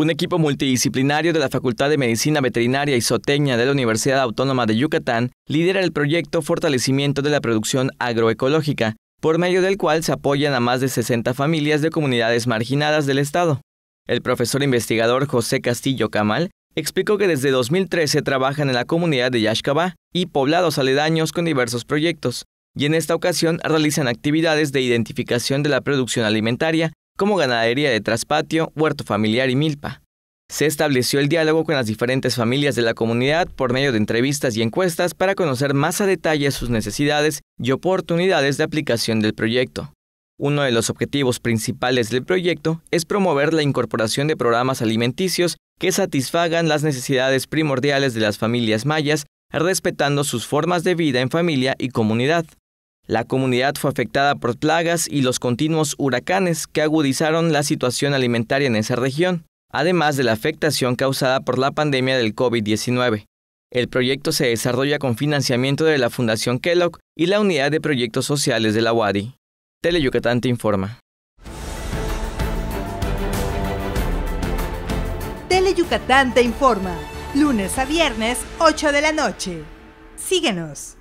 Un equipo multidisciplinario de la Facultad de Medicina Veterinaria y Soteña de la Universidad Autónoma de Yucatán lidera el proyecto Fortalecimiento de la Producción Agroecológica, por medio del cual se apoyan a más de 60 familias de comunidades marginadas del Estado. El profesor investigador José Castillo Camal explicó que desde 2013 trabajan en la comunidad de Yaxcabá y poblados aledaños con diversos proyectos, y en esta ocasión realizan actividades de identificación de la producción alimentaria como ganadería de traspatio, huerto familiar y milpa. Se estableció el diálogo con las diferentes familias de la comunidad por medio de entrevistas y encuestas para conocer más a detalle sus necesidades y oportunidades de aplicación del proyecto. Uno de los objetivos principales del proyecto es promover la incorporación de programas alimenticios que satisfagan las necesidades primordiales de las familias mayas, respetando sus formas de vida en familia y comunidad. La comunidad fue afectada por plagas y los continuos huracanes que agudizaron la situación alimentaria en esa región, además de la afectación causada por la pandemia del COVID-19. El proyecto se desarrolla con financiamiento de la Fundación Kellogg y la Unidad de Proyectos Sociales de la UADI. Yucatán te informa. Yucatán te informa. Lunes a viernes, 8 de la noche. Síguenos.